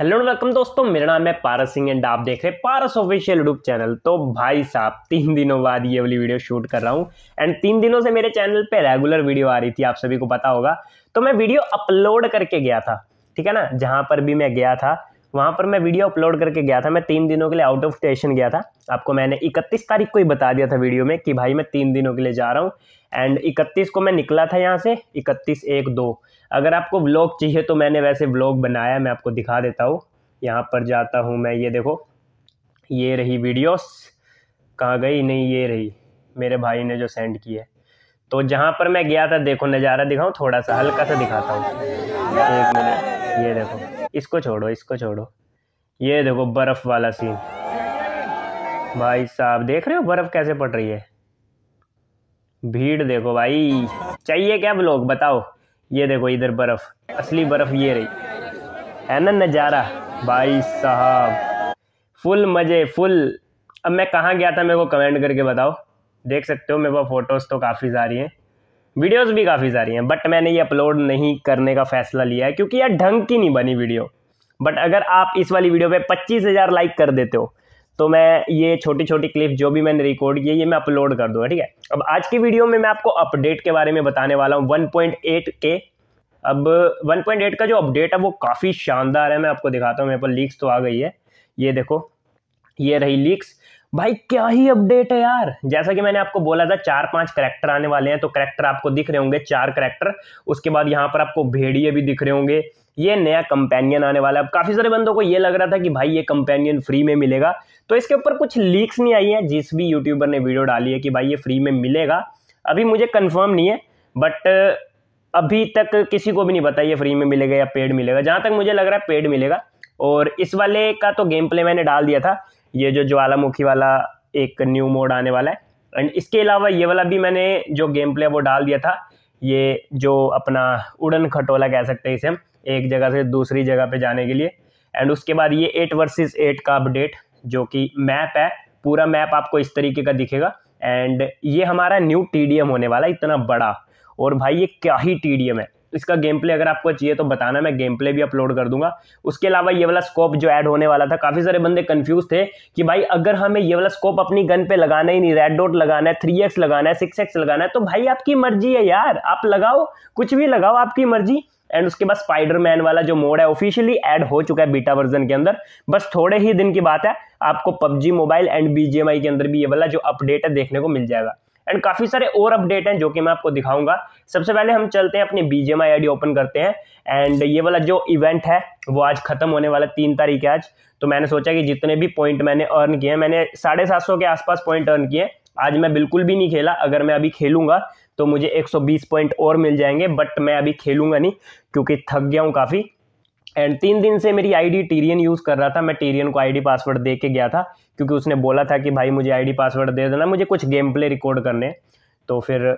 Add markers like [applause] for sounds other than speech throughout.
hello welcome दोस्तों मेरा नाम है पारस सिंह एंड आप देख रहे हैं पारस ऑफिशियल यूट्यूब चैनल तो भाई साहब तीन दिनों बाद ये वाली वीडियो शूट कर रहा हूँ एंड तीन दिनों से मेरे चैनल पे रेगुलर वीडियो आ रही थी आप सभी को पता होगा तो मैं वीडियो अपलोड करके गया था ठीक है ना जहाँ पर भी मैं गया था वहाँ पर मैं वीडियो अपलोड करके गया था मैं तीन दिनों के लिए आउट ऑफ स्टेशन गया था आपको मैंने इकतीस तारीख को ही बता दिया था वीडियो में कि भाई मैं तीन दिनों के लिए जा रहा हूँ एंड इकतीस को मैं निकला था यहाँ से इकतीस एक दो अगर आपको व्लॉग चाहिए तो मैंने वैसे व्लॉग बनाया मैं आपको दिखा देता हूँ यहाँ पर जाता हूँ मैं ये देखो ये रही वीडियोस कहाँ गई नहीं ये रही मेरे भाई ने जो सेंड की है तो जहाँ पर मैं गया था देखो नज़ारा दिखाऊँ थोड़ा सा हल्का सा दिखाता हूँ एक मिनट ये देखो इसको छोड़ो इसको छोड़ो ये देखो बर्फ़ वाला सीन भाई साहब देख रहे हो बर्फ़ कैसे पड़ रही है भीड़ देखो भाई चाहिए क्या ब्लॉग बताओ ये देखो इधर बर्फ़ असली बर्फ़ ये रही है ना नज़ारा भाई साहब फुल मज़े फुल अब मैं कहाँ गया था मेरे को कमेंट करके बताओ देख सकते हो मेरे पास फ़ोटोज़ तो काफ़ी सारी हैं वीडियोज़ भी काफ़ी सारी हैं बट मैंने ये अपलोड नहीं करने का फ़ैसला लिया है क्योंकि यार ढंग की नहीं बनी वीडियो बट अगर आप इस वाली वीडियो पे 25,000 लाइक कर देते हो तो मैं ये छोटी छोटी क्लिप जो भी मैंने रिकॉर्ड की है ये मैं अपलोड कर दूंगा ठीक है अब आज की वीडियो में मैं आपको अपडेट के बारे में बताने वाला हूँ वन के अब 1.8 का जो अपडेट है वो काफ़ी शानदार है मैं आपको दिखाता हूँ मेरे पर लीक्स तो आ गई है ये देखो ये रही लीक्स भाई क्या ही अपडेट है यार जैसा कि मैंने आपको बोला था चार पांच करेक्टर आने वाले हैं तो करेक्टर आपको दिख रहे होंगे चार करेक्टर उसके बाद यहाँ पर आपको भेड़िए भी दिख रहे होंगे ये नया कंपेनियन आने वाला है अब काफ़ी सारे बंदों को ये लग रहा था कि भाई ये कंपेनियन फ्री में मिलेगा तो इसके ऊपर कुछ लीक्स नहीं आई हैं जिस भी यूट्यूबर ने वीडियो डाली है कि भाई ये फ्री में मिलेगा अभी मुझे कन्फर्म नहीं है बट अभी तक किसी को भी नहीं पता ये फ्री में मिलेगा या पेड मिलेगा जहाँ तक मुझे लग रहा है पेड मिलेगा और इस वाले का तो गेम प्ले मैंने डाल दिया था ये जो ज्वालामुखी वाला एक न्यू मोड आने वाला है एंड इसके अलावा ये वाला भी मैंने जो गेम प्ले वो डाल दिया था ये जो अपना उड़न खटोला कह सकते हैं इसे हम एक जगह से दूसरी जगह पे जाने के लिए एंड उसके बाद ये एट वर्सेस एट का अपडेट जो कि मैप है पूरा मैप आपको इस तरीके का दिखेगा एंड ये हमारा न्यू टी होने वाला इतना बड़ा और भाई ये क्या ही टी है इसका गेम प्ले अगर आपको चाहिए तो बताना मैं गेम प्ले भी अपलोड कर दूंगा उसके अलावा ये वाला स्कोप जो ऐड होने वाला था काफ़ी सारे बंदे कंफ्यूज थे कि भाई अगर हमें ये वाला स्कोप अपनी गन पे लगाना ही नहीं रेड डॉट लगाना है थ्री एक्स लगाना है सिक्स एक्स लगाना है तो भाई आपकी मर्जी है यार आप लगाओ कुछ भी लगाओ आपकी मर्जी एंड उसके बाद स्पाइडरमैन वाला जो मोड है ऑफिशियली ऐड हो चुका है बीटा वर्जन के अंदर बस थोड़े ही दिन की बात है आपको पबजी मोबाइल एंड बीजेएमआई के अंदर भी ये वाला जो अपडेट है देखने को मिल जाएगा एंड काफ़ी सारे और अपडेट हैं जो कि मैं आपको दिखाऊंगा सबसे पहले हम चलते हैं अपने बी आई आई ओपन करते हैं एंड ये वाला जो इवेंट है वो आज खत्म होने वाला तीन तारीख है आज तो मैंने सोचा कि जितने भी पॉइंट मैंने अर्न किए हैं मैंने साढ़े सात सौ के आसपास पॉइंट अर्न किए आज मैं बिल्कुल भी नहीं खेला अगर मैं अभी खेलूंगा तो मुझे 120 पॉइंट और मिल जाएंगे बट मैं अभी खेलूंगा नहीं क्योंकि थक गया हूँ काफ़ी एंड तीन दिन से मेरी आईडी टीरियन यूज़ कर रहा था मैं टीरियन को आईडी पासवर्ड दे के गया था क्योंकि उसने बोला था कि भाई मुझे आईडी पासवर्ड दे देना मुझे कुछ गेम प्ले रिकॉर्ड करने तो फिर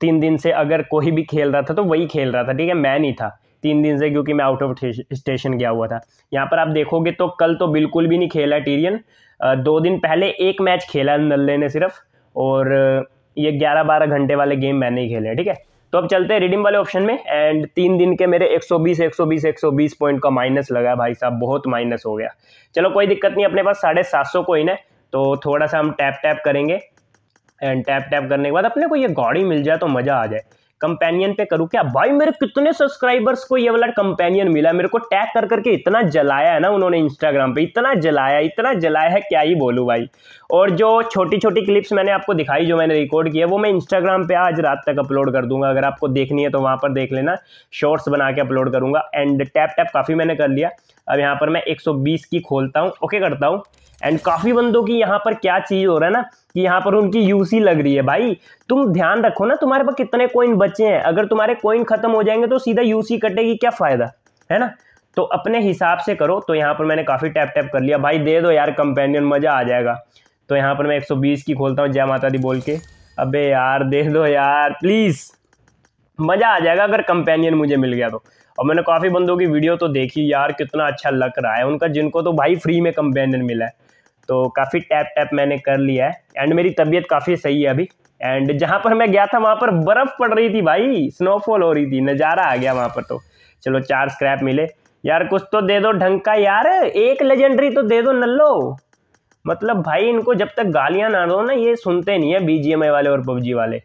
तीन दिन से अगर कोई भी खेल रहा था तो वही खेल रहा था ठीक है मैं नहीं था तीन दिन से क्योंकि मैं आउट ऑफ स्टेशन गया हुआ था यहाँ पर आप देखोगे तो कल तो बिल्कुल भी नहीं खेला टीरियन दो दिन पहले एक मैच खेला नल्ले ने सिर्फ और ये ग्यारह बारह घंटे वाले गेम मैंने ही खेले ठीक है तो अब चलते हैं रिडीम वाले ऑप्शन में एंड तीन दिन के मेरे 120 120 120 पॉइंट का माइनस लगा भाई साहब बहुत माइनस हो गया चलो कोई दिक्कत नहीं अपने पास साढ़े सात सौ कोइन है तो थोड़ा सा हम टैप टैप करेंगे एंड टैप टैप करने के बाद अपने को ये गाड़ी मिल जाए तो मज़ा आ जाए कंपेनियन पे करूँ क्या भाई मेरे कितने सब्सक्राइबर्स को ये वाला कंपेनियन मिला मेरे को टैग कर करके इतना जलाया है ना उन्होंने इंस्टाग्राम पे इतना जलाया इतना जलाया है क्या ही बोलूँ भाई और जो छोटी छोटी क्लिप्स मैंने आपको दिखाई जो मैंने रिकॉर्ड किया वो मैं इंस्टाग्राम पर आज रात तक अपलोड कर दूंगा अगर आपको देखनी है तो वहाँ पर देख लेना शॉर्ट्स बना के अपलोड करूँगा एंड टैप टैप काफ़ी मैंने कर लिया अब यहाँ पर मैं एक की खोलता हूँ ओके करता हूँ एंड काफ़ी बंदों की यहाँ पर क्या चीज़ हो रहा है ना कि यहाँ पर उनकी यूसी लग रही है भाई तुम ध्यान रखो ना तुम्हारे पास कितने कोइन बचे हैं अगर तुम्हारे कोइन खत्म हो जाएंगे तो सीधा यूसी कटेगी क्या फ़ायदा है ना तो अपने हिसाब से करो तो यहाँ पर मैंने काफ़ी टैप टैप कर लिया भाई दे दो यार कंपेनियन मज़ा आ जाएगा तो यहाँ पर मैं एक की खोलता हूँ जय माता दी बोल के अबे यार दे दो यार प्लीज़ मज़ा आ जाएगा अगर कंपेनियन मुझे मिल गया तो और मैंने काफ़ी बंदों की वीडियो तो देखी यार कितना अच्छा लग रहा है उनका जिनको तो भाई फ्री में कंपेनियन मिला है तो काफ़ी टैप टैप मैंने कर लिया है एंड मेरी तबीयत काफ़ी सही है अभी एंड जहाँ पर मैं गया था वहाँ पर बर्फ़ पड़ रही थी भाई स्नोफॉल हो रही थी नज़ारा आ गया वहाँ पर तो चलो चार स्क्रैप मिले यार कुछ तो दे दो ढंग का यार एक लेजेंडरी तो दे दो नल्लो मतलब भाई इनको जब तक गालियां ना दो ना ये सुनते नहीं है बीजीएमआई वाले और पबजी वाले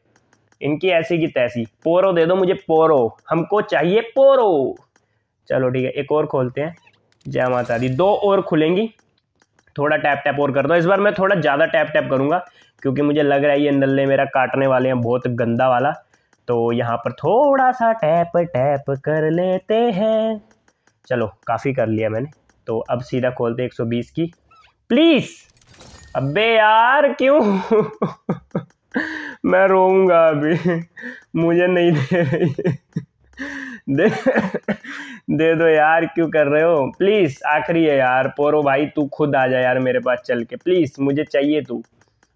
इनकी ऐसी की तैसी पोरो दे दो मुझे पोरो हमको चाहिए पोरो चलो ठीक है एक और खोलते हैं जय माता दी दो और खुलेंगी थोड़ा टैप टैप और कर दो इस बार मैं थोड़ा ज़्यादा टैप टैप करूँगा क्योंकि मुझे लग रहा है ये नल्ले मेरा काटने वाले हैं बहुत गंदा वाला तो यहाँ पर थोड़ा सा टैप टैप कर लेते हैं चलो काफ़ी कर लिया मैंने तो अब सीधा खोलते 120 की प्लीज़ अबे यार क्यों [laughs] मैं रोऊंगा अभी मुझे नहीं दे रही दे दे दो यार क्यों कर रहे हो प्लीज़ आखिरी है यार पोरो भाई तू खुद आ जा यार मेरे पास चल के प्लीज़ मुझे चाहिए तू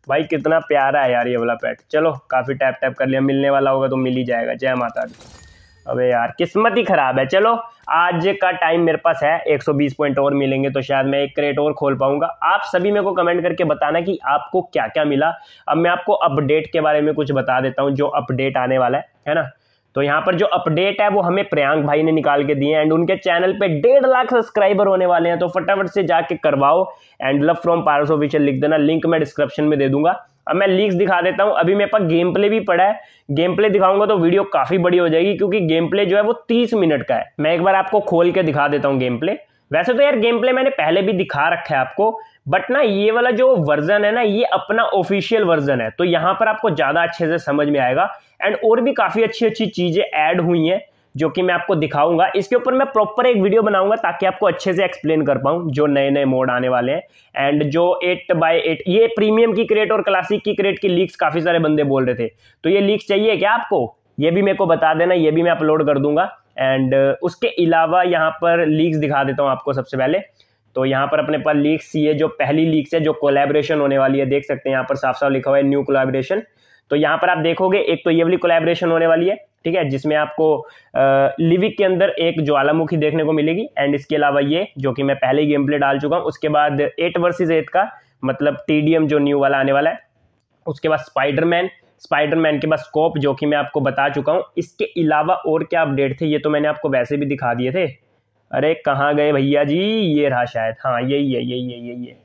भाई कितना प्यारा है यार ये वाला पैट चलो काफ़ी टैप टैप कर लिया मिलने वाला होगा तो मिल ही जाएगा जय माता दी अबे यार किस्मत ही खराब है चलो आज का टाइम मेरे पास है 120 पॉइंट और मिलेंगे तो शायद मैं एक क्रेट और खोल पाऊंगा आप सभी मेरे को कमेंट करके बताना कि आपको क्या क्या मिला अब मैं आपको अपडेट के बारे में कुछ बता देता हूँ जो अपडेट आने वाला है है ना तो यहाँ पर जो अपडेट है वो हमें प्रयांक भाई ने निकाल के दिए एंड उनके चैनल पे डेढ़ लाख सब्सक्राइबर होने वाले हैं तो फटाफट से जाके करवाओ and love from Paras official लिख देना लिंक मैं डिस्क्रिप्शन में दे दूंगा अब मैं लीक्स दिखा देता हूँ अभी मेरे पास गेम प्ले भी पड़ा है गेम प्ले दिखाऊंगा तो वीडियो काफ़ी बड़ी हो जाएगी क्योंकि गेम प्ले जो है वो तीस मिनट का है मैं एक बार आपको खोल के दिखा देता हूँ गेम प्ले वैसे तो यार गेम प्ले मैंने पहले भी दिखा रखा है आपको बट ना ये वाला जो वर्जन है ना ये अपना ऑफिशियल वर्जन है तो यहाँ पर आपको ज़्यादा अच्छे से समझ में आएगा एंड और भी काफ़ी अच्छी अच्छी चीज़ें ऐड हुई हैं जो कि मैं आपको दिखाऊंगा इसके ऊपर मैं प्रॉपर एक वीडियो बनाऊंगा ताकि आपको अच्छे से एक्सप्लेन कर पाऊं जो नए नए मोड आने वाले हैं एंड जो एट बाई एट ये प्रीमियम की क्रेट और क्लासिक की क्रेट की लीक्स काफ़ी सारे बंदे बोल रहे थे तो ये लीक्स चाहिए क्या आपको ये भी मेरे को बता देना ये भी मैं अपलोड कर दूंगा एंड उसके अलावा यहाँ पर लीक्स दिखा देता हूँ आपको सबसे पहले तो यहाँ पर अपने पास लीक्स ये जो पहली लीक्स है जो कोलेब्रेशन होने वाली है देख सकते हैं यहाँ पर साफ साफ लिखा हुआ है न्यू कोलेब्रेशन तो यहाँ पर आप देखोगे एक तो ये वाली कोलेब्रेशन होने वाली है ठीक है जिसमें आपको लिविक के अंदर एक ज्वालामुखी देखने को मिलेगी एंड इसके अलावा ये जो कि मैं पहले ही गेम प्ले डाल चुका हूँ उसके बाद एट वर्सेज एट का मतलब टीडीएम जो न्यू वाला आने वाला है उसके बाद स्पाइडरमैन स्पाइडरमैन के बाद स्कोप जो कि मैं आपको बता चुका हूँ इसके अलावा और क्या अपडेट थे ये तो मैंने आपको वैसे भी दिखा दिए थे अरे कहाँ गए भैया जी ये रहा शायद हाँ यही है यही है यही है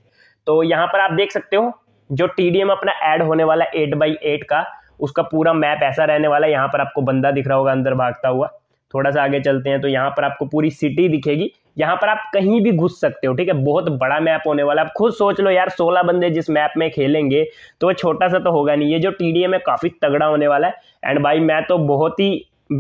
तो यहाँ पर आप देख सकते हो जो टी अपना ऐड होने वाला एट बाई एट का उसका पूरा मैप ऐसा रहने वाला है यहाँ पर आपको बंदा दिख रहा होगा अंदर भागता हुआ थोड़ा सा आगे चलते हैं तो यहाँ पर आपको पूरी सिटी दिखेगी यहाँ पर आप कहीं भी घुस सकते हो ठीक है बहुत बड़ा मैप होने वाला है आप खुद सोच लो यार 16 बंदे जिस मैप में खेलेंगे तो वो छोटा सा तो होगा नहीं ये जो टी डी है काफ़ी तगड़ा होने वाला है एंड भाई मैं तो बहुत ही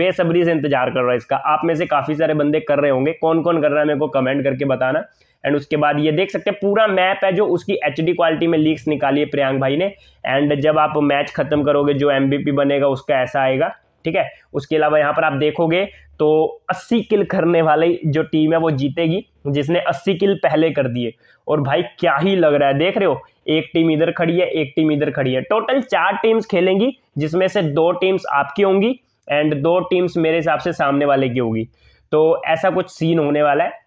बेसब्री से इंतजार कर रहा हूँ इसका आप में से काफ़ी सारे बंदे कर रहे होंगे कौन कौन कर रहा है मेरे को कमेंट करके बताना एंड उसके बाद ये देख सकते हैं पूरा मैप है जो उसकी एच क्वालिटी में लीक्स निकाली है प्रियांक भाई ने एंड जब आप मैच खत्म करोगे जो एम बनेगा उसका ऐसा आएगा ठीक है उसके अलावा यहाँ पर आप देखोगे तो 80 किल करने वाली जो टीम है वो जीतेगी जिसने 80 किल पहले कर दिए और भाई क्या ही लग रहा है देख रहे हो एक टीम इधर खड़ी है एक टीम इधर खड़ी है टोटल चार टीम्स खेलेंगी जिसमें से दो टीम्स आपकी होंगी एंड दो टीम्स मेरे हिसाब से सामने वाले की होगी तो ऐसा कुछ सीन होने वाला है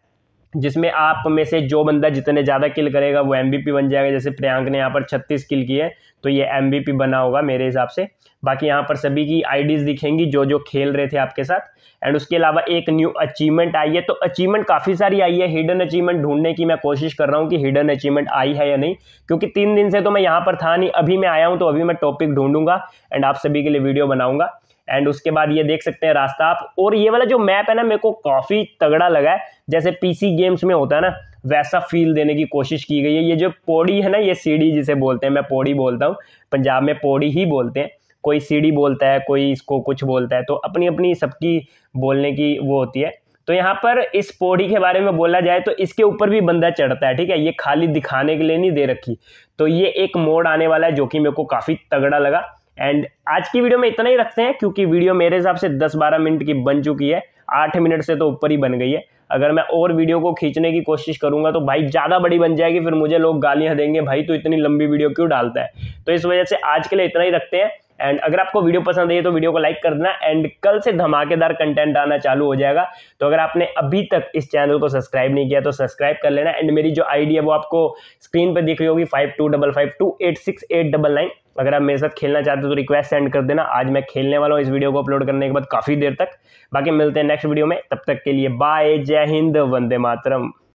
जिसमें आप में से जो बंदा जितने ज़्यादा किल करेगा वो एम बन जाएगा जैसे प्रियांक ने यहाँ पर छत्तीस किल किए तो ये एम बना होगा मेरे हिसाब से बाकी यहाँ पर सभी की आईडीज़ दिखेंगी जो जो खेल रहे थे आपके साथ एंड उसके अलावा एक न्यू अचीवमेंट आई है तो अचीवमेंट काफ़ी सारी आई है हिडन अचीवमेंट ढूंढने की मैं कोशिश कर रहा हूँ कि हिडन अचीवमेंट आई है या नहीं क्योंकि तीन दिन से तो मैं यहाँ पर था नहीं अभी मैं आया हूँ तो अभी मैं टॉपिक ढूंढूंगा एंड आप सभी के लिए वीडियो बनाऊंगा एंड उसके बाद ये देख सकते हैं रास्ता आप और ये वाला जो मैप है ना मेरे को काफ़ी तगड़ा लगा है जैसे पीसी गेम्स में होता है ना वैसा फील देने की कोशिश की गई है ये जो पौड़ी है ना ये सीढ़ी जिसे बोलते हैं मैं पौड़ी बोलता हूँ पंजाब में पौड़ी ही बोलते हैं कोई सीढ़ी बोलता है कोई इसको कुछ बोलता है तो अपनी अपनी सबकी बोलने की वो होती है तो यहाँ पर इस पौड़ी के बारे में बोला जाए तो इसके ऊपर भी बंदा चढ़ता है ठीक है ये खाली दिखाने के लिए नहीं दे रखी तो ये एक मोड आने वाला है जो कि मेरे को काफ़ी तगड़ा लगा एंड आज की वीडियो में इतना ही रखते हैं क्योंकि वीडियो मेरे हिसाब से दस बारह मिनट की बन चुकी है आठ मिनट से तो ऊपर ही बन गई है अगर मैं और वीडियो को खींचने की कोशिश करूंगा तो भाई ज़्यादा बड़ी बन जाएगी फिर मुझे लोग गालियाँ देंगे भाई तो इतनी लंबी वीडियो क्यों डालता है तो इस वजह से आज के लिए इतना ही रखते हैं एंड अगर आपको वीडियो पसंद है तो वीडियो को लाइक कर देना एंड कल से धमाकेदार कंटेंट आना चालू हो जाएगा तो अगर आपने अभी तक इस चैनल को सब्सक्राइब नहीं किया तो सब्सक्राइब कर लेना एंड मेरी जो आईडी है वो आपको स्क्रीन पर दिख रही होगी five two double five two eight six eight double nine अगर आप मेरे साथ खेलना चाहते हो तो रिक्वेस्ट सेंड कर देना आज मैं खेलने वाला हूँ इस वीडियो को अपलोड करने के बाद काफ़ी देर तक बाकी मिलते हैं नेक्स्ट वीडियो में तब तक के लिए बाय जय हिंद वंदे मातरम